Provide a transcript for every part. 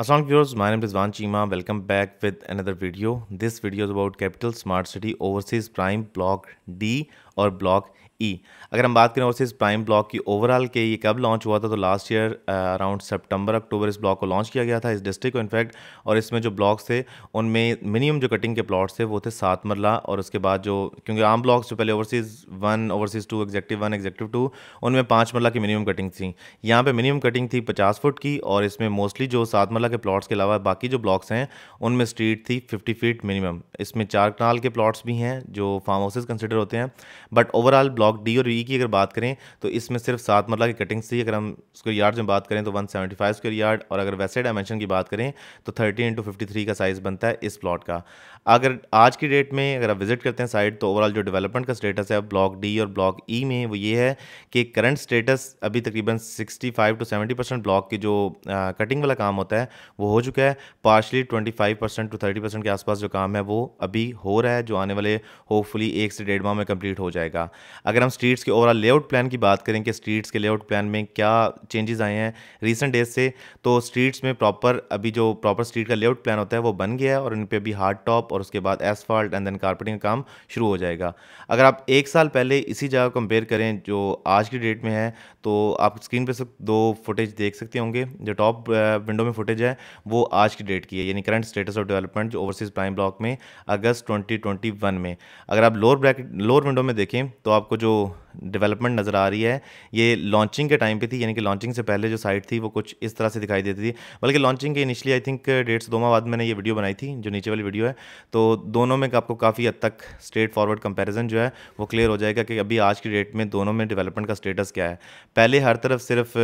असल my my Rizwan Cheema welcome back with another video this video is about capital smart city overseas prime block D और block E e. अगर हम बात करें overseas prime block की overall के ये कब लॉन्च हुआ था तो लास्ट ईयर अराउंड सितंबर अक्टूबर इस ब्लॉक को लॉन्च किया गया था इस डिस्ट्रिक्ट को इनफैक्ट और इसमें जो ब्लॉक्स थे उनमें मिनिमम जो कटिंग के प्लाट्स थे वो थे सात मरला और उसके बाद जो क्योंकि आम ब्लॉक्स जो पहले overseas one overseas two executive one executive two उनमें पाँच मरला की मिनिमम कटिंग थी यहाँ पर मिनिमम कटिंग थी पचास फुट की और इसमें मोस्टली जो सात मरला बारामूला के प्लॉट्स के अलावा बाकी जो ब्लॉक्स हैं उनमें स्ट्रीट थी फिफ्टी फीट मिनिमम इसमें चार कनाल के प्लॉट्स भी हैं जो फार्म हाउसेज कंसिडर होते हैं बट ओवरऑल ब्लॉक डी और ई e की अगर बात करें तो इसमें सिर्फ सात मरला की कटिंग्स थी अगर हम स्क्र यार्ड में बात करें तो one seventy five square yard और अगर वैसे डायमेंशन की बात करें तो थर्टी इंटू फिफ्टी थ्री का साइज़ बनता है इस प्लॉट का अगर आज की डेट में अगर आप विजिट करते हैं साइट तो ओवरऑल जो डेवलपमेंट का स्टेटस है ब्लॉक डी और ब्लॉक ई e में वो ये है कि करंट स्टेटस अभी तकरीबन 65 टू 70 परसेंट ब्लॉक की जो आ, कटिंग वाला काम होता है वो हो चुका है partially twenty five percent to thirty percent के आसपास जो काम है वो अभी हो रहा है जो आने वाले होपफुली एक से डेढ़ माह में कंप्लीट हो जाएगा अगर हम स्ट्रीट्स के ओवरऑल लेआउट प्लान की बात करें कि स्ट्रीट्स के लेआउट प्लान में क्या चेंजेस आए हैं रिसेंट डेज से तो स्ट्रीट्स में प्रॉपर अभी जो प्रॉपर स्ट्रीट का लेआउट प्लान होता है वो बन गया है और इन पर अभी हार्ड टॉप और उसके बाद एसफॉल्ट एंड देन कारपेटिंग का काम शुरू हो जाएगा अगर आप एक साल पहले इसी जगह कंपेयर करें जो आज की डेट में है तो आप स्क्रीन पर दो फुटेज देख सकते होंगे जो टॉप विंडो में फुटेज है है वो आज की डेट की है यानी करंट स्टेटस ऑफ डेवलपमेंट जो ओवरसीज प्राइम ब्लॉक में अगस्त 2021 में अगर आप लोअर ब्रैकेट लोअर विंडो में देखें तो आपको जो डेवलपमेंट नज़र आ रही है ये लॉन्चिंग के टाइम पे थी यानी कि लॉन्चिंग से पहले जो साइट थी वो कुछ इस तरह से दिखाई देती थी बल्कि लॉन्चिंग के इनिशियली आई थिंक डेढ़ से दो माह बाद मैंने ये वीडियो बनाई थी जो नीचे वाली वीडियो है तो दोनों में आपको काफ़ी हद तक स्ट्रेट फॉरवर्ड कंपेरिजन जो है वो क्लियर हो जाएगा कि अभी आज की डेट में दोनों में डेवलपमेंट का स्टेटस क्या है पहले हर तरफ सिर्फ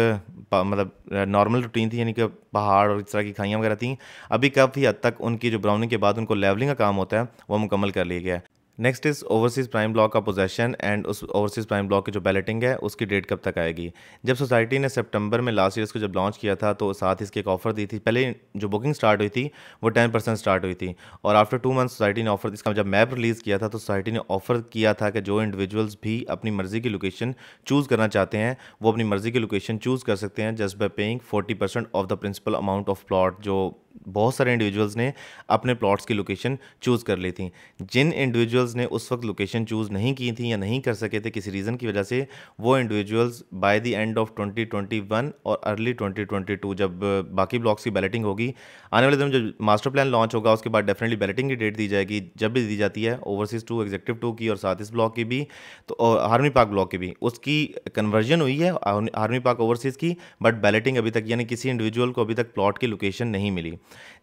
मतलब नॉर्मल रूटीन थी यानी कि पहाड़ और इस तरह की खाइयाँ वगैरह थी अभी काफ़ी हद तक उनकी जो ब्राउनिंग के बाद उनको लेवलिंग का काम होता है वो मुकम्मल कर लिया गया है नेक्स्ट इस ओवरसीज़ प्राइम ब्लॉक का पोजेशन एंड उस ओवरसीज़ प्राइम ब्लॉक की जो बैलेटिंग है उसकी डेट कब तक आएगी जब सोसाइटी ने सितंबर में लास्ट ईयर इसको जब लॉन्च किया था तो साथ ही इसकी एक ऑफ़र दी थी पहले जो बुकिंग स्टार्ट हुई थी वो टेन परसेंट स्टार्ट हुई थी और आफ्टर टू मंथ सोसाइटी ने ऑफर इसका जब मैप रिलीज़ किया था तो सोसाइटी ने ऑफ़र किया था कि जो इंडिविजुअल्स भी अपनी मर्ज़ी की लोकेशन चूज़ करना चाहते हैं वो अपनी मर्ज़ी की लोकेशन चूज़ कर सकते हैं just by paying forty percent of the principal amount of plot जो बहुत सारे इंडिविजुअल्स ने अपने प्लॉट्स की लोकेशन चूज़ कर ली थी जिन इंडिविजुअल्स ने उस वक्त लोकेशन चूज़ नहीं की थी या नहीं कर सके थे किसी रीज़न की वजह से वो individuals by the end of 2021 और अर्ली 2022 जब बाकी ब्लॉक्स की बैलेटिंग होगी आने वाले दिन जब मास्टर प्लान लॉन्च होगा उसके बाद डेफिनेटली बैलेटिंग की डेट दी जाएगी जब भी दी जाती है ओवरसीज़ टू एग्जेक्टिव टू की और साथ इस ब्लॉक की भी तो आर्मी पार्क ब्लॉक की भी उसकी कन्वर्जन हुई है आर्मी पार्क ओवरसीज़ की बट बैलेटिंग अभी तक यानी किसी इंडिविजुअल को अभी तक प्लॉट की लोकेशन नहीं मिली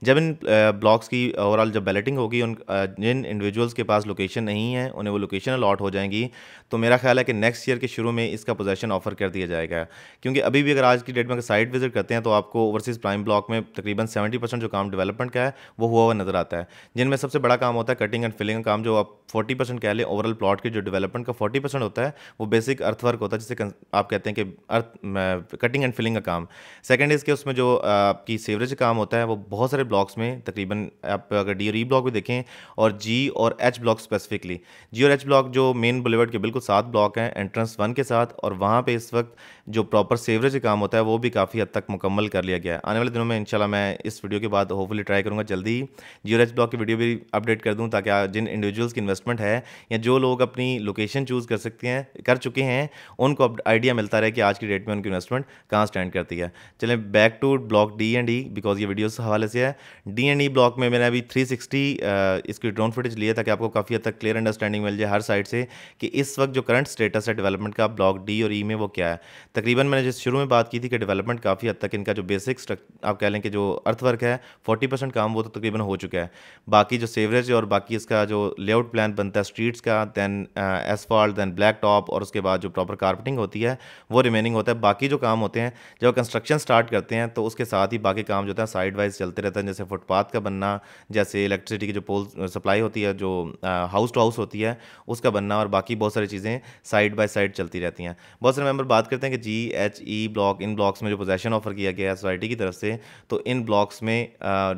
जब इन ब्लॉक्स की ओवरऑल जब बैलेटिंग होगी उन जिन इंडिविजुअल्स के पास लोकेशन नहीं है उन्हें वो लोकेशन अलॉट हो जाएंगी तो मेरा ख्याल है कि नेक्स्ट ईयर के शुरू में इसका पोजेशन ऑफर कर दिया जाएगा क्योंकि अभी भी अगर आज की डेट में अगर साइट विजिट करते हैं तो आपको ओवरसीज़ प्राइम ब्लॉक में तकरीबन सेवेंटी परसेंट जो काम डेवलपमेंट का है वो हुआ हुआ नज़र आता है जिनमें सबसे बड़ा काम होता है कटिंग एंड फिलिंग का काम जो आप फोर्टी परसेंट कह लें ओवरऑल प्लॉट की जो डेवलपमेंट का फोर्टी परसेंट होता है वो बेसिक अर्थवर्क होता है जिसे आप कहते हैं कि अर्थ कटिंग एंड फिलिंग का काम सेकेंड इसके उसमें जो आपकी सीवरेज काम होता है वो बहुत सारे ब्लॉक्स में तकरीबन आप अगर डी और ई e ब्लॉक भी देखें और जी और एच ब्लॉक स्पेसिफिकली जी और एच ब्लॉक जो मेन बुलेवर्ड के बिल्कुल सात ब्लॉक हैं एंट्रेंस वन के साथ और वहाँ पर इस वक्त जो प्रॉपर सेवरेज काम होता है वो भी काफ़ी हद तक मुकम्मल कर लिया गया है आने वाले दिनों में इनशाला मैं इस वीडियो के बाद होपफुली ट्राई करूँगा जल्दी ही जी और एच ब्लॉक की वीडियो भी अपडेट कर दूँ ताकि जिन इंडिविजुअल्स की इन्वेस्टमेंट है या जो लोग अपनी लोकेशन चूज़ कर सकते हैं कर चुके हैं उनको आइडिया मिलता रहे कि आज की डेट में उनकी इन्वेस्टमेंट कहाँ स्टैंड करती है चलें back to block D and E because ये वीडियोस हमारे हवाले से है डी एंड ई ब्लॉक में मैंने अभी 360 इसकी ड्रोन फुटेज लिया ताकि आपको काफ़ी हद तक क्लियर अंडरस्टैंडिंग मिल जाए हर साइड से कि इस वक्त जो करंट स्टेटस है डेवलपमेंट का ब्लॉक डी और ई e में वो क्या है तकरीबन मैंने जिस शुरू में बात की थी कि डेवलपमेंट काफ़ी हद तक इनका जो बेसिक आप कह लें कि जो अर्थवर्क है फोर्टी परसेंट काम वो तो तकरीबन हो चुका है बाकी जो सेवरेज और बाकी इसका जो लेआउट प्लान बनता है स्ट्रीट्स का then asphalt then black top और उसके बाद जो प्रॉपर कारपेटिंग होती है वो रिमेनिंग होता है बाकी जो काम होते हैं जब कंस्ट्रक्शन स्टार्ट करते हैं तो उसके साथ ही बाकी काम जो होता है साइड वाइज चलते रहता है जैसे फुटपाथ का बनना जैसे इलेक्ट्रिसिटी की जो पोल सप्लाई होती है जो हाउस टू हाउस होती है उसका बनना और बाकी बहुत सारी चीज़ें साइड बाय साइड चलती रहती हैं बहुत सारे मेम्बर बात करते हैं कि जी एच ई ब्लॉक इन ब्लॉक्स में जो पोजेशन ऑफर किया गया है सोसाइटी की तरफ से तो इन ब्लॉक्स में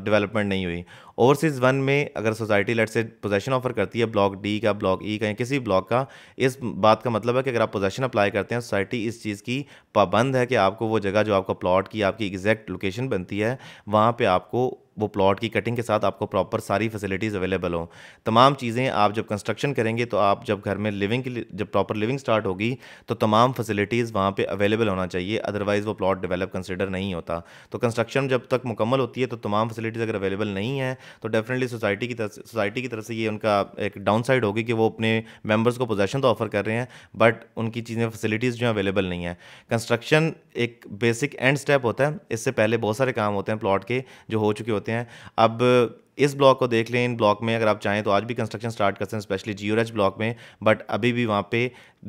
डेवलपमेंट नहीं हुई ओवरसीज़ वन में अगर सोसाइटी लेट से पोजेशन ऑफर करती है ब्लॉक डी का ब्लॉक ई e का या किसी ब्लॉक का इस बात का मतलब है कि अगर आप पोजेशन अप्लाई करते हैं सोसाइटी इस चीज़ की पाबंद है कि आपको वो जगह जो आपका प्लॉट की आपकी एग्जैक्ट लोकेशन बनती है वहाँ पर आपको वो प्लॉट की कटिंग के साथ आपको प्रॉपर सारी फैसिलिटीज़ अवेलेबल हों तमाम चीज़ें आप जब कंस्ट्रक्शन करेंगे तो आप जब घर में लिविंग की जब प्रॉपर लिविंग स्टार्ट होगी तो तमाम फैसिलिटीज़ वहाँ पे अवेलेबल होना चाहिए अदरवाइज़ वो प्लॉट डेवलप कंसिडर नहीं होता तो कंस्ट्रक्शन जब तक मुकम्मल होती है तो तमाम फैसिलिटीज़ अगर अवेलेबल नहीं है तो डेफिनेटली सोसाइटी की तरफ सोसाइटी की तरफ से ये उनका एक डाउन साइड होगी कि वो अपने मेम्बर्स को पोजेशन तो ऑफर कर रहे हैं बट उनकी चीज़ें फैसिलिटीज़ जो हैं अवेलेबल नहीं है कंस्ट्रक्शन एक बेसिक एंड स्टेप होता है इससे पहले बहुत सारे काम होते हैं प्लॉट के जो हो चुके होते होते हैं अब इस ब्लॉक को देख लें इन ब्लॉक में अगर आप चाहें तो आज भी कंस्ट्रक्शन स्टार्ट कर सकते हैं स्पेशली जियो एच ब्लॉक में बट अभी भी वहाँ पे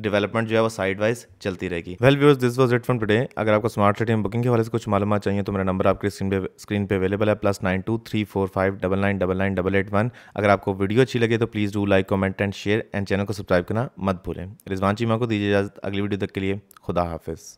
डेवलपमेंट जो है वो साइड वाइज चलती रहेगी well views this was it from today अगर आपको स्मार्ट सिटी में बुकिंग के वाले से कुछ मालूम चाहिए तो मेरा नंबर आपके स्क्रीन पे स्क्रीन पे अवेलेबल है plus nine two three four five double nine double nine double eight one अगर आपको वीडियो अच्छी लगे तो please do like comment and share and channel को सब्सक्राइब करना मत भूलें रिजवान चीमा को दीजिए इजाज़त अगली वीडियो तक के लिए खुदा हाफिज़